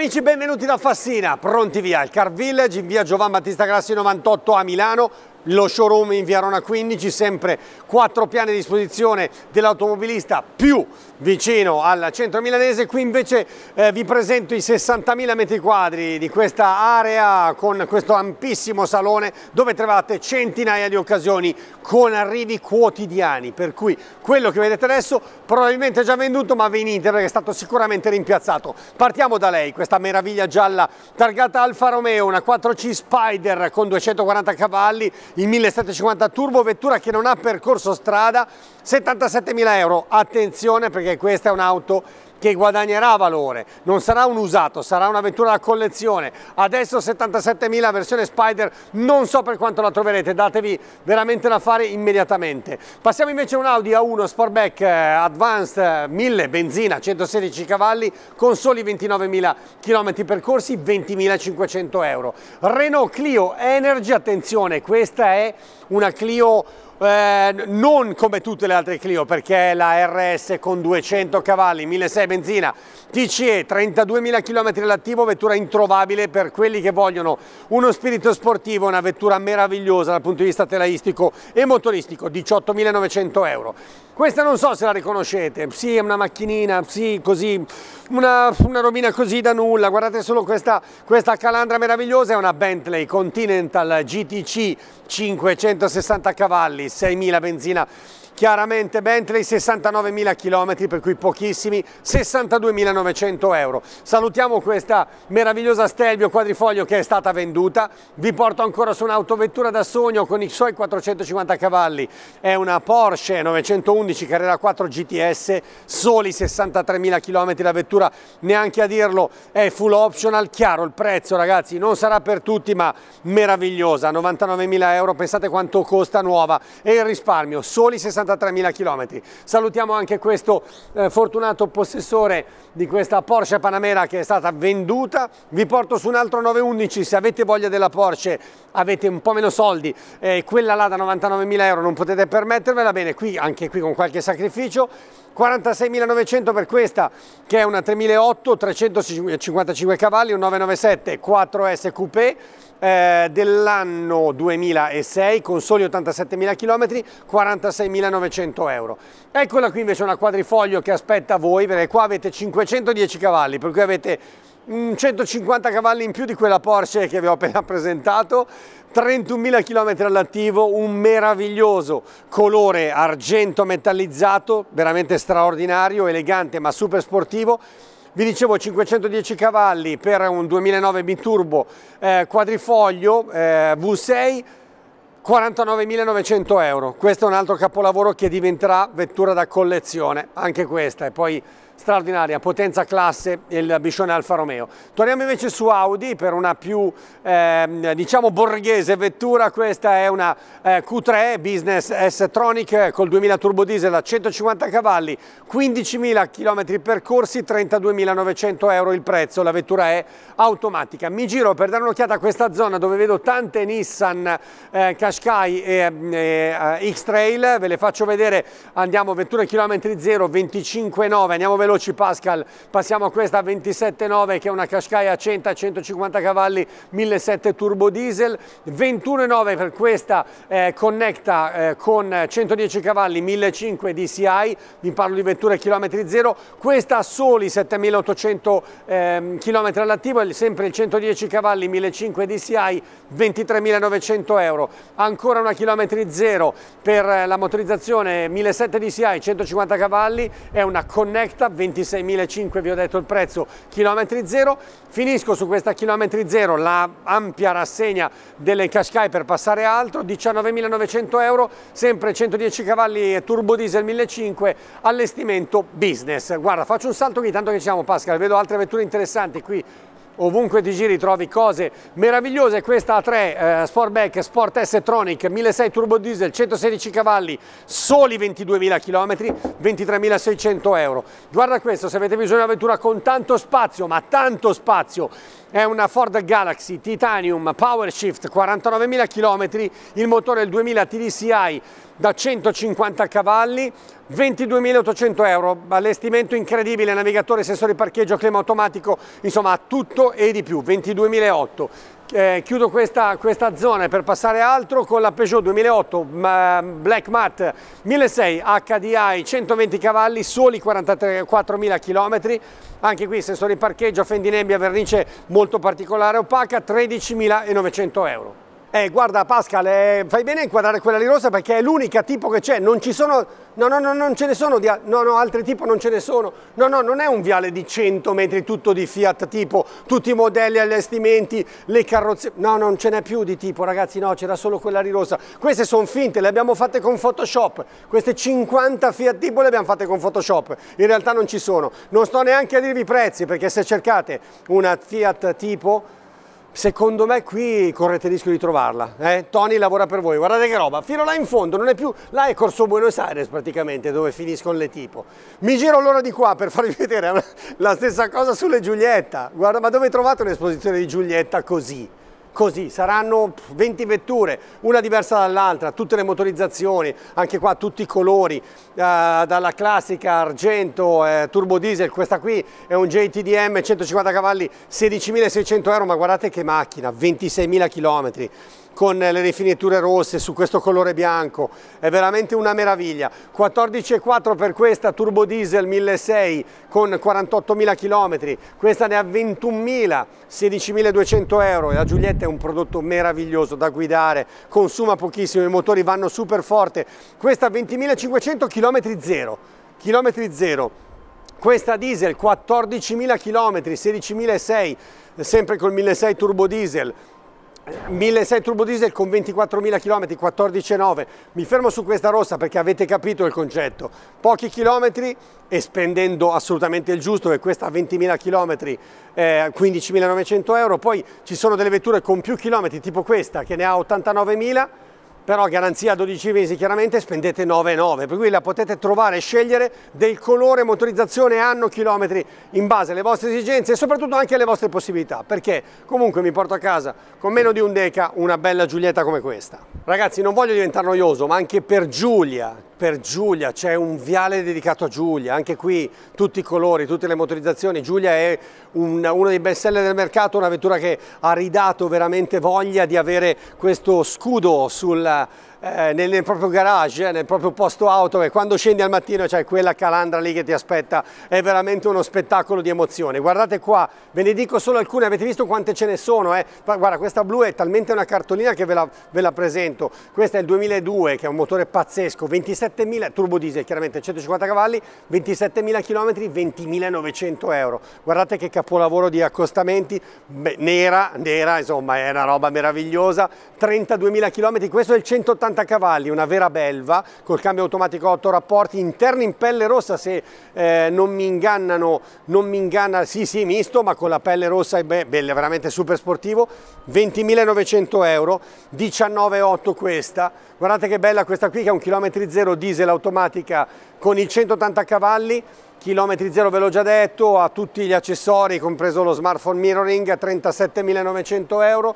Amici, benvenuti da Fassina, pronti via, il Car Village in via Giovan Battista Grassi 98 a Milano, lo showroom in Via Rona 15, sempre quattro piani a disposizione dell'automobilista più vicino al centro milanese. Qui invece eh, vi presento i 60.000 metri quadri di questa area con questo ampissimo salone dove trovate centinaia di occasioni con arrivi quotidiani. Per cui quello che vedete adesso probabilmente è già venduto ma venite perché è stato sicuramente rimpiazzato. Partiamo da lei, questa meraviglia gialla targata Alfa Romeo, una 4C Spider con 240 cavalli il 1750 turbo, vettura che non ha percorso strada, 77.000 euro. Attenzione perché questa è un'auto che guadagnerà valore, non sarà un usato, sarà un'avventura da collezione. Adesso 77.000 versione Spider, non so per quanto la troverete, datevi veramente da fare immediatamente. Passiamo invece a un Audi A1 Sportback eh, Advanced 1000 benzina 116 cavalli con soli 29.000 km percorsi, 20.500 euro. Renault Clio Energy, attenzione, questa è una Clio eh, non come tutte le altre Clio perché la RS con 200 cavalli, 1.600 benzina, TCE, 32.000 km all'attivo, vettura introvabile per quelli che vogliono uno spirito sportivo, una vettura meravigliosa dal punto di vista telaistico e motoristico, 18.900 euro. Questa non so se la riconoscete, sì è una macchinina, sì così, una, una robina così da nulla, guardate solo questa, questa calandra meravigliosa, è una Bentley Continental GTC 560 cavalli, 6000 benzina chiaramente Bentley 69.000 km per cui pochissimi 62.900 euro salutiamo questa meravigliosa Stelvio quadrifoglio che è stata venduta vi porto ancora su un'autovettura da sogno con i suoi 450 cavalli è una Porsche 911 Carrera 4 GTS soli 63.000 km la vettura neanche a dirlo è full optional chiaro il prezzo ragazzi non sarà per tutti ma meravigliosa 99.000 euro pensate quanto costa nuova e il risparmio soli 63.000 da 3.000 km. Salutiamo anche questo eh, fortunato possessore di questa Porsche Panamera che è stata venduta. Vi porto su un altro 911, se avete voglia della Porsche avete un po' meno soldi, eh, quella là da 99.000 euro non potete permettervela, bene, qui, anche qui con qualche sacrificio. 46.900 per questa che è una 3008, 355 cavalli, un 997 4S Coupé eh, dell'anno 2006 con soli 87.000 km, 46.900 euro. Eccola qui invece una quadrifoglio che aspetta voi perché qua avete 510 cavalli, per cui avete 150 mm, cavalli in più di quella Porsche che vi ho appena presentato, 31.000 km all'attivo, un meraviglioso colore argento metallizzato, veramente straordinario, elegante ma super sportivo, vi dicevo 510 cavalli per un 2009 biturbo eh, quadrifoglio eh, V6 49.900 euro. Questo è un altro capolavoro che diventerà vettura da collezione, anche questa. E poi straordinaria, potenza classe il biscione Alfa Romeo. Torniamo invece su Audi per una più eh, diciamo borghese vettura, questa è una eh, Q3 Business S-Tronic eh, col 2000 turbo diesel a 150 cavalli, 15.000 km percorsi, 32.900 euro il prezzo, la vettura è automatica. Mi giro per dare un'occhiata a questa zona dove vedo tante Nissan eh, Qashqai e, e eh, eh, X-Trail, ve le faccio vedere, andiamo vetture chilometri 0, 25,9, andiamo veloci veloci Pascal, passiamo a questa 27.9 che è una Qashqai 100-150 cavalli 1.700 turbo diesel, 21.9 per questa eh, Connecta eh, con 110 cavalli 1.500 DCI, vi parlo di vetture chilometri zero, questa ha soli 7.800 eh, km all'attivo, sempre il 110 cavalli 1.500 DCI, 23.900 euro, ancora una chilometri zero per eh, la motorizzazione 1.700 DCI 150 cavalli, è una Connecta 26.500 vi ho detto il prezzo, chilometri zero. Finisco su questa chilometri zero la ampia rassegna delle Qashqai per passare altro, 19.900 euro, sempre 110 cavalli turbo diesel 1.500, allestimento business. Guarda, faccio un salto qui, tanto che ci siamo Pascal, vedo altre vetture interessanti qui ovunque ti giri trovi cose meravigliose, questa A3 eh, Sportback Sport S Tronic 1.6 turbo diesel, 116 cavalli, soli 22.000 km, 23.600 euro. Guarda questo, se avete bisogno di un'avventura con tanto spazio, ma tanto spazio, è una Ford Galaxy Titanium Power Shift 49.000 km, il motore è il 2000 TDCI, da 150 cavalli, 22.800 euro, allestimento incredibile, navigatore, sensore parcheggio, clima automatico, insomma tutto e di più, 22.800. Eh, chiudo questa, questa, zona per passare altro con la Peugeot 2008 Black Matte 1006 HDI 120 cavalli soli 44.000 km anche qui sensore parcheggio, fendinebbia, vernice molto particolare opaca 13.900 euro eh, guarda Pascal, eh, fai bene a inquadrare quella lì rossa perché è l'unica tipo che c'è, non ci sono, no no no non ce ne sono, di, no no altri tipo non ce ne sono, no no non è un viale di 100 metri tutto di Fiat tipo, tutti i modelli, allestimenti, le carrozze, no non ce n'è più di tipo ragazzi, no c'era solo quella lì rossa, queste sono finte, le abbiamo fatte con Photoshop, queste 50 Fiat tipo le abbiamo fatte con Photoshop, in realtà non ci sono, non sto neanche a dirvi i prezzi perché se cercate una Fiat tipo Secondo me qui correte il rischio di trovarla. Eh? Tony lavora per voi, guardate che roba. Fino là in fondo, non è più... Là è Corso Buenos Aires praticamente, dove finiscono le tipo. Mi giro allora di qua per farvi vedere la stessa cosa sulle Giulietta. Guarda, ma dove trovate un'esposizione di Giulietta così? così, saranno 20 vetture, una diversa dall'altra, tutte le motorizzazioni, anche qua tutti i colori, eh, dalla classica argento, eh, turbo diesel, questa qui è un JTDM 150 cavalli, 16.600 euro, ma guardate che macchina, 26.000 km con le rifiniture rosse su questo colore bianco, è veramente una meraviglia. 14,4 per questa turbo diesel 1600 con 48.000 km, questa ne ha 21.000, 16.200 euro la Giulietta è un prodotto meraviglioso da guidare, consuma pochissimo, i motori vanno super forte, questa ha 20.500 km zero, chilometri zero. Questa diesel 14.000 km, 16.600, sempre col 1.600 turbo diesel, 1.600 turbo diesel con 24.000 km, 14,9. Mi fermo su questa rossa perché avete capito il concetto. Pochi chilometri e spendendo assolutamente il giusto, che questa a 20.000 km, eh, 15.900 euro. Poi ci sono delle vetture con più chilometri, tipo questa, che ne ha 89.000 però garanzia 12 mesi chiaramente spendete 9,9 per cui la potete trovare e scegliere del colore, motorizzazione, anno, chilometri in base alle vostre esigenze e soprattutto anche alle vostre possibilità perché comunque mi porto a casa con meno di un deca una bella Giulietta come questa. Ragazzi non voglio diventare noioso ma anche per Giulia per Giulia, c'è un viale dedicato a Giulia, anche qui tutti i colori, tutte le motorizzazioni. Giulia è un, uno dei best seller del mercato, una vettura che ha ridato veramente voglia di avere questo scudo sul, eh, nel, nel, proprio garage, eh, nel proprio posto auto e quando scendi al mattino c'è quella calandra lì che ti aspetta, è veramente uno spettacolo di emozione. Guardate qua, ve ne dico solo alcune, avete visto quante ce ne sono? Eh? Guarda, questa blu è talmente una cartolina che ve la, ve la presento. Questa è il 2002 che è un motore pazzesco, 27 27.000, turbo diesel chiaramente 150 cavalli, 27.000 km, 20.900 euro. Guardate che capolavoro di accostamenti, Beh, nera, nera, insomma è una roba meravigliosa, 32.000 km, questo è il 180 cavalli, una vera belva, col cambio automatico a 8 rapporti, interno in pelle rossa se eh, non mi ingannano, non mi inganna, sì sì misto, ma con la pelle rossa è eh, be bella, veramente super sportivo, 20.900 euro, 19.8 questa, guardate che bella questa qui che è un chilometri zero diesel automatica con i 180 cavalli, chilometri zero ve l'ho già detto, ha tutti gli accessori, compreso lo smartphone mirroring, a 37.900 euro,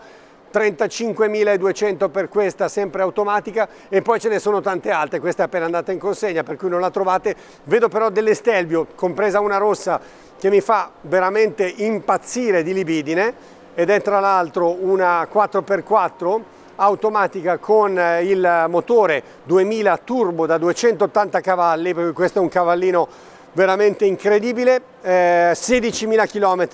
35.200 per questa sempre automatica e poi ce ne sono tante altre, questa è appena andata in consegna per cui non la trovate, vedo però delle Stelvio, compresa una rossa che mi fa veramente impazzire di libidine ed è tra l'altro una 4x4 automatica con eh, il motore 2000 turbo da 280 cavalli, perché questo è un cavallino veramente incredibile, eh, 16.000 km,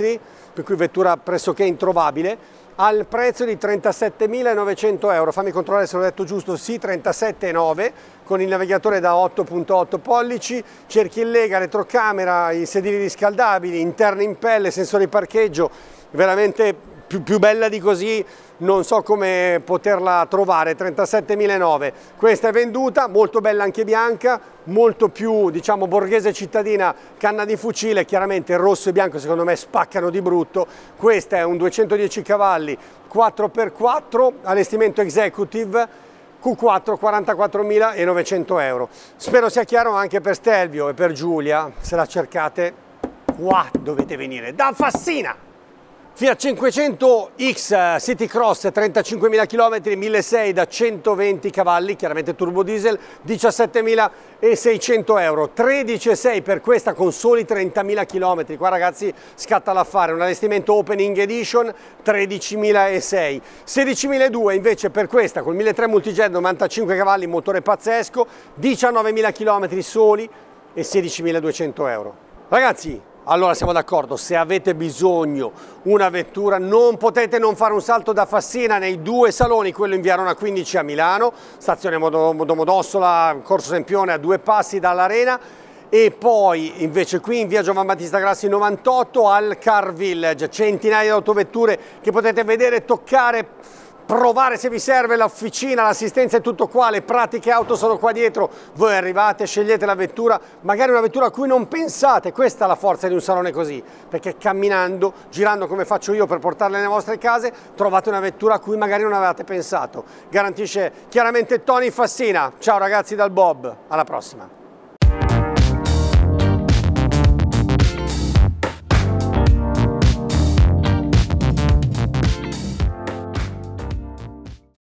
per cui vettura pressoché introvabile, al prezzo di 37.900 euro, fammi controllare se l'ho detto giusto, sì 37.9 con il navigatore da 8.8 pollici, cerchi in lega, retrocamera, i sedili riscaldabili, interni in pelle, sensori parcheggio, veramente più, più bella di così non so come poterla trovare, 37.009. Questa è venduta, molto bella anche bianca, molto più diciamo borghese cittadina, canna di fucile, chiaramente rosso e bianco secondo me spaccano di brutto. Questa è un 210 cavalli, 4x4, allestimento executive, Q4 44.900 euro. Spero sia chiaro anche per Stelvio e per Giulia, se la cercate qua dovete venire, da Fassina! Fiat 500X eh, City Cross 35.000 km, 1.600 da 120 cavalli, chiaramente turbo diesel, 17.600 euro, 13.6 per questa con soli 30.000 km, qua ragazzi scatta l'affare, un allestimento opening edition 13.600, 16.200 invece per questa con 1.300 multijet, 95 cavalli, motore pazzesco, 19.000 km soli e 16.200 euro. Ragazzi, allora siamo d'accordo, se avete bisogno una vettura non potete non fare un salto da Fassina nei due saloni, quello in via Rona 15 a Milano, stazione Domodossola, Corso Sempione a due passi dall'arena e poi invece qui in via Giovan Battista Grassi 98 al Car Village, centinaia di autovetture che potete vedere e toccare provare se vi serve l'officina, l'assistenza e tutto qua, le pratiche auto sono qua dietro, voi arrivate, scegliete la vettura, magari una vettura a cui non pensate, questa è la forza di un salone così, perché camminando, girando come faccio io per portarle nelle vostre case, trovate una vettura a cui magari non avevate pensato. Garantisce chiaramente Tony Fassina, ciao ragazzi dal Bob, alla prossima.